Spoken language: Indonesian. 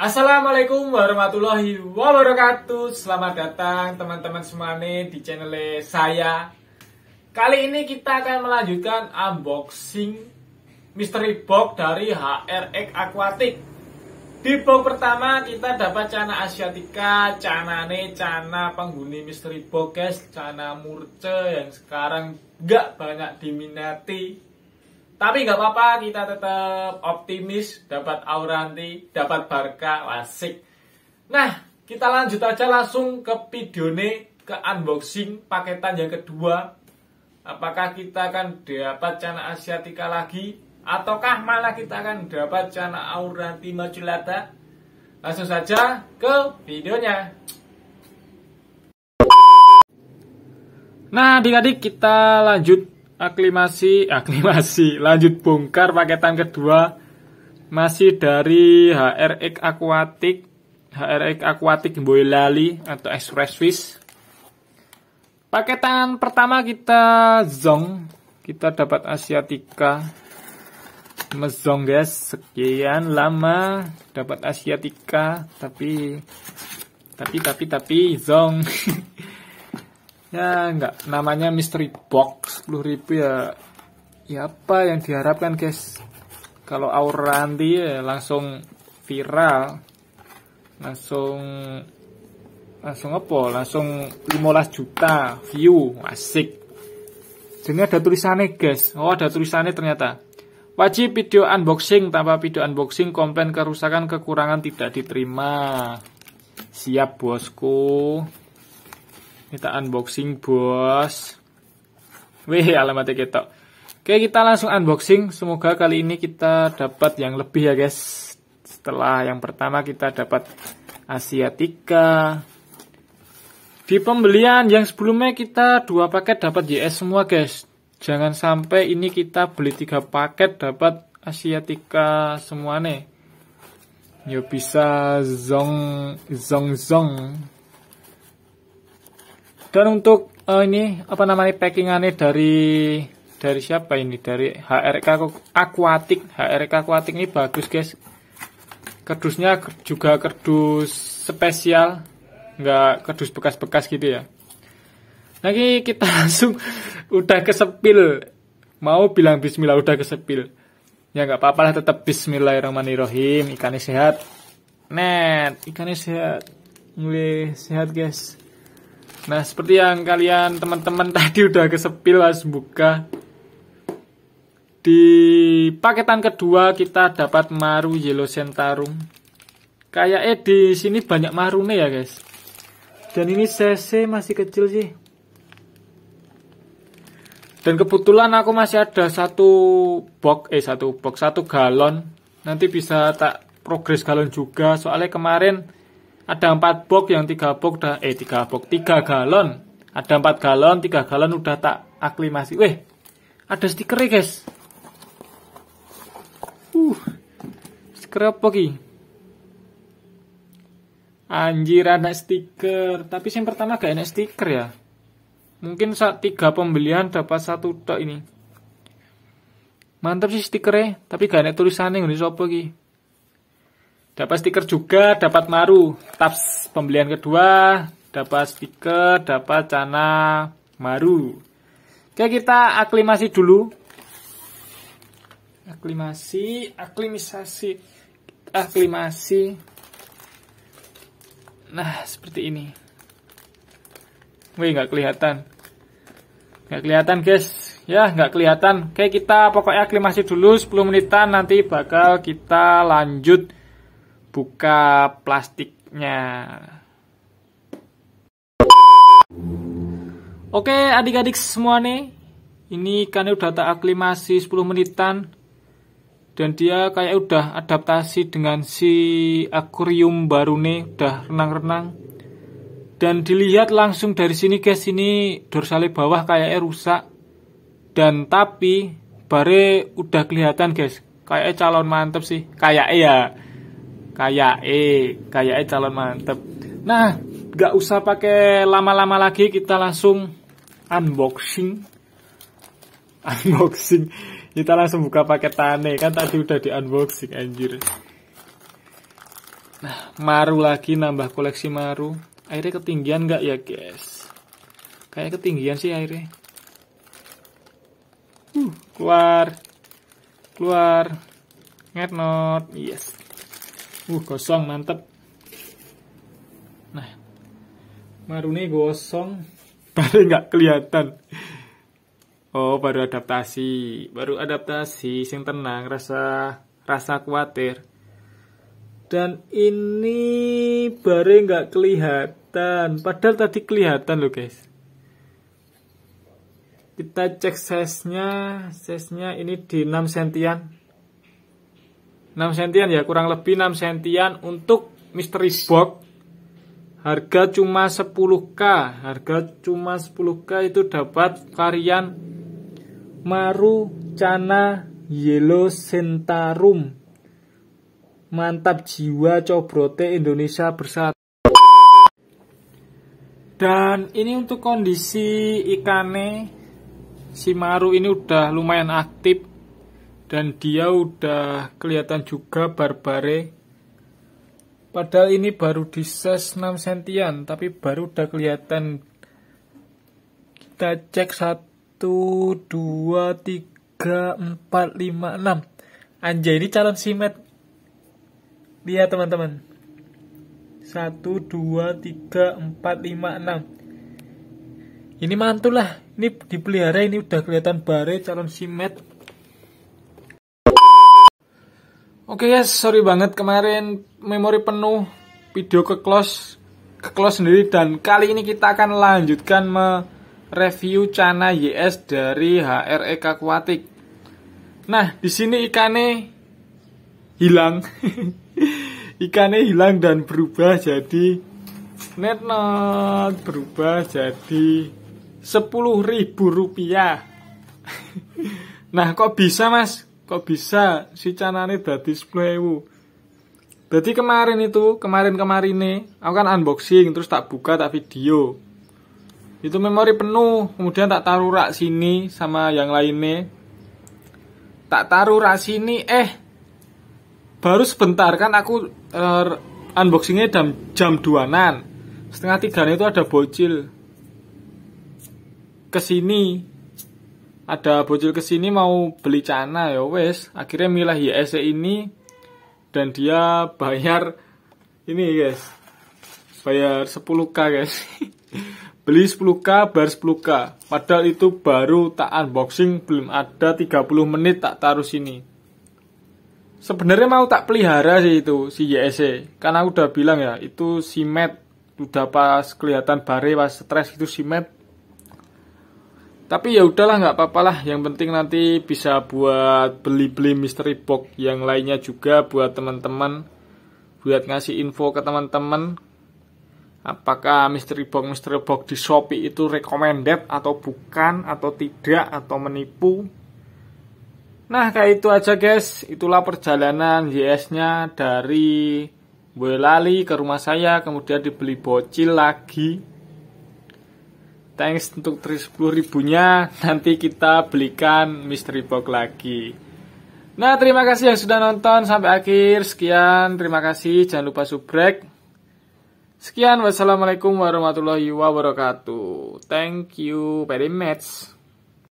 Assalamualaikum warahmatullahi wabarakatuh Selamat datang teman-teman semuanya di channel saya Kali ini kita akan melanjutkan unboxing mystery box dari HRX Aquatic Di box pertama kita dapat cana asiatica, ne, cana penghuni mystery box guys Cana murce yang sekarang gak banyak diminati tapi nggak apa-apa, kita tetap optimis, dapat Auranti, dapat Barca, asik. Nah, kita lanjut aja langsung ke video nih, ke unboxing paketan yang kedua. Apakah kita akan dapat Cana asiatika lagi? Ataukah malah kita akan dapat Cana Auranti Maculata? Langsung saja ke videonya. Nah, adik-adik kita lanjut aklimasi aklimasi lanjut bongkar paketan kedua masih dari HRX Aquatic HRX Aquatic Boyolali atau Express Fish paketan pertama kita zong kita dapat Asiatica mezong guys sekian lama dapat Asiatica tapi tapi tapi tapi zong ya enggak namanya mystery box 10 ribu ya ya apa yang diharapkan guys kalau Auranti ya langsung viral langsung langsung apa langsung 15 juta view asik jadi ada tulisannya guys oh ada tulisannya ternyata wajib video unboxing tanpa video unboxing komplain kerusakan kekurangan tidak diterima siap bosku kita unboxing bos. Wih alamatnya kita, Oke kita langsung unboxing. Semoga kali ini kita dapat yang lebih ya guys. Setelah yang pertama kita dapat Asiatica. Di pembelian yang sebelumnya kita dua paket dapat JS semua guys. Jangan sampai ini kita beli tiga paket dapat Asiatica semua nih. Yo ya bisa zong zong zong dan untuk uh, ini apa namanya packingannya dari dari siapa ini? Dari HRK Aquatic. HRK Aquatic ini bagus, guys. Kerdusnya juga kerdus spesial, nggak kerdus bekas-bekas gitu ya. Lagi nah, kita langsung udah kesepil. Mau bilang bismillah udah kesepil. Ya nggak apa-apa lah tetap bismillahirrahmanirrahim. Ikannya sehat. Net, ikannya sehat. Mulai sehat, guys. Nah, seperti yang kalian teman-teman tadi udah kesepil harus buka. Di paketan kedua kita dapat maru yellow sentarum. eh di sini banyak marune ya, guys. Dan ini CC masih kecil sih. Dan kebetulan aku masih ada satu box, eh satu box, satu galon. Nanti bisa tak progres galon juga. Soalnya kemarin ada 4 box yang 3 box dah eh 3 box 3 galon ada 4 galon 3 galon udah tak aklimasi weh ada stikernya guys uh stiker apa ki anjir anak stiker tapi yang pertama gak enak stiker ya mungkin saat 3 pembelian dapat satu tok ini mantap sih stikernya tapi gak enak tulisannya ini sopo ki dapat stiker juga dapat maru taps pembelian kedua dapat stiker dapat cana maru oke kita aklimasi dulu aklimasi aklimisasi aklimasi nah seperti ini wih nggak kelihatan nggak kelihatan guys ya nggak kelihatan oke kita pokoknya aklimasi dulu 10 menitan nanti bakal kita lanjut buka plastiknya. Oke adik-adik semua nih, ini kan udah tak aklimasi 10 menitan dan dia kayak udah adaptasi dengan si akuarium baru nih, udah renang-renang. Dan dilihat langsung dari sini guys, ini dorsalnya bawah kayaknya rusak. Dan tapi bare udah kelihatan guys, kayaknya calon mantep sih, kayaknya ya kayak eh kayak eh calon mantep nah gak usah pakai lama-lama lagi kita langsung unboxing unboxing kita langsung buka tane, kan tadi udah di unboxing anjir nah maru lagi nambah koleksi maru Akhirnya ketinggian gak ya guys kayak ketinggian sih akhirnya. uh, keluar keluar ngetnot yes uh gosong mantep nah maruni gosong baru nggak kelihatan oh baru adaptasi baru adaptasi sing tenang rasa rasa khawatir dan ini baru nggak kelihatan padahal tadi kelihatan loh guys kita cek size nya size nya ini di 6 sentian 6 sentian ya kurang lebih 6 sentian untuk mystery box harga cuma 10k harga cuma 10k itu dapat varian maru Cana Yellow Sentarum mantap jiwa cobrote Indonesia bersatu dan ini untuk kondisi ikane si maru ini udah lumayan aktif dan dia udah kelihatan juga barbare padahal ini baru di size 6 sentian tapi baru udah kelihatan kita cek 1 2 3 4 5 6 anjay ini calon simet lihat teman-teman 1 2 3 4 5 6 ini mantul lah ini dipelihara ini udah kelihatan bare calon simet Oke okay, ya, yes, sorry banget kemarin memori penuh video ke close ke close sendiri dan kali ini kita akan lanjutkan mereview cana YS dari HRE Aquatic. Nah, di sini ikannya hilang. ikannya hilang dan berubah jadi net berubah jadi sepuluh ribu rupiah. nah, kok bisa mas? kok bisa si canane dadi 10.000 berarti kemarin itu kemarin kemarin nih aku kan unboxing terus tak buka tak video itu memori penuh kemudian tak taruh rak sini sama yang lainnya tak taruh rak sini eh baru sebentar kan aku uh, unboxingnya jam jam 2an setengah tiga itu ada bocil kesini ada bocil kesini mau beli cana ya wes akhirnya milah YSC e ini dan dia bayar ini guys bayar 10k guys beli 10k bar 10k padahal itu baru tak unboxing belum ada 30 menit tak taruh sini sebenarnya mau tak pelihara sih itu si YSC e. karena udah bilang ya itu si Matt udah pas kelihatan bare pas stres itu si Matt tapi ya udahlah nggak apa-apa lah yang penting nanti bisa buat beli-beli mystery box yang lainnya juga buat teman-teman buat ngasih info ke teman-teman apakah mystery box mystery box di Shopee itu recommended atau bukan atau tidak atau menipu Nah kayak itu aja guys, itulah perjalanan js nya dari Boyolali ke rumah saya, kemudian dibeli bocil lagi thanks untuk 10 ribunya nanti kita belikan mystery box lagi nah terima kasih yang sudah nonton sampai akhir sekian terima kasih jangan lupa subscribe. sekian wassalamualaikum warahmatullahi wabarakatuh thank you very much